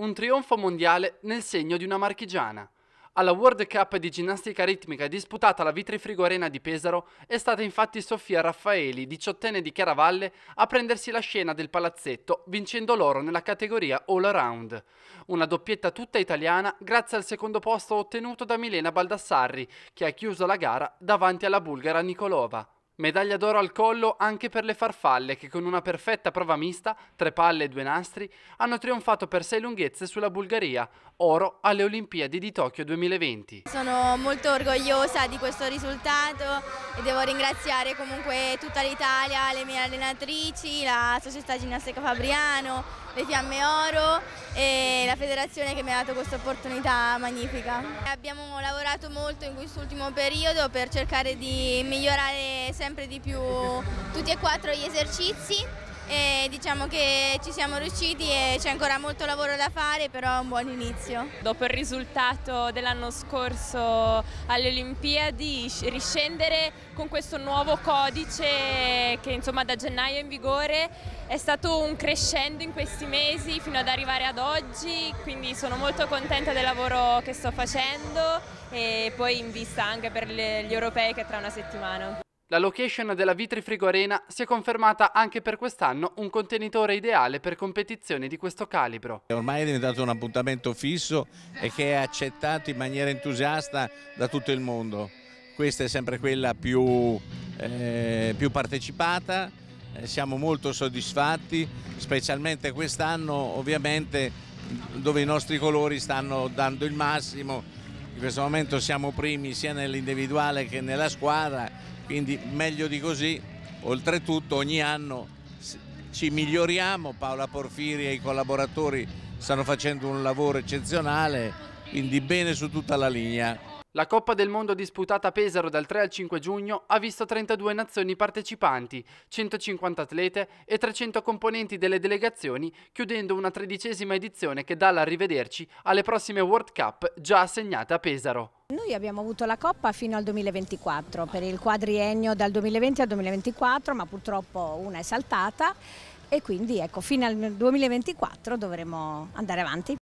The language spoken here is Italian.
Un trionfo mondiale nel segno di una marchigiana. Alla World Cup di ginnastica ritmica disputata alla Vitrifrigo Arena di Pesaro è stata infatti Sofia Raffaeli, diciottenne di Chiaravalle, a prendersi la scena del palazzetto vincendo l'oro nella categoria All Around. Una doppietta tutta italiana grazie al secondo posto ottenuto da Milena Baldassarri che ha chiuso la gara davanti alla bulgara Nikolova. Medaglia d'oro al collo anche per le farfalle che con una perfetta prova mista, tre palle e due nastri, hanno trionfato per sei lunghezze sulla Bulgaria, oro alle Olimpiadi di Tokyo 2020. Sono molto orgogliosa di questo risultato, e devo ringraziare comunque tutta l'Italia, le mie allenatrici, la società ginnastica Fabriano, le Fiamme Oro e la federazione che mi ha dato questa opportunità magnifica. Abbiamo lavorato molto in quest'ultimo periodo per cercare di migliorare sempre di più tutti e quattro gli esercizi e diciamo che ci siamo riusciti e c'è ancora molto lavoro da fare, però è un buon inizio. Dopo il risultato dell'anno scorso alle Olimpiadi, riscendere con questo nuovo codice che insomma da gennaio è in vigore è stato un crescendo in questi mesi fino ad arrivare ad oggi, quindi sono molto contenta del lavoro che sto facendo e poi in vista anche per gli europei che tra una settimana. La location della Vitrifrigo Arena si è confermata anche per quest'anno un contenitore ideale per competizioni di questo calibro. Ormai è diventato un appuntamento fisso e che è accettato in maniera entusiasta da tutto il mondo. Questa è sempre quella più, eh, più partecipata, eh, siamo molto soddisfatti, specialmente quest'anno ovviamente dove i nostri colori stanno dando il massimo. In questo momento siamo primi sia nell'individuale che nella squadra quindi meglio di così, oltretutto ogni anno ci miglioriamo, Paola Porfiri e i collaboratori stanno facendo un lavoro eccezionale, quindi bene su tutta la linea. La Coppa del Mondo disputata a Pesaro dal 3 al 5 giugno ha visto 32 nazioni partecipanti, 150 atlete e 300 componenti delle delegazioni, chiudendo una tredicesima edizione che dà l'arrivederci alle prossime World Cup già assegnate a Pesaro. Noi abbiamo avuto la Coppa fino al 2024, per il quadriennio dal 2020 al 2024, ma purtroppo una è saltata e quindi ecco, fino al 2024 dovremo andare avanti.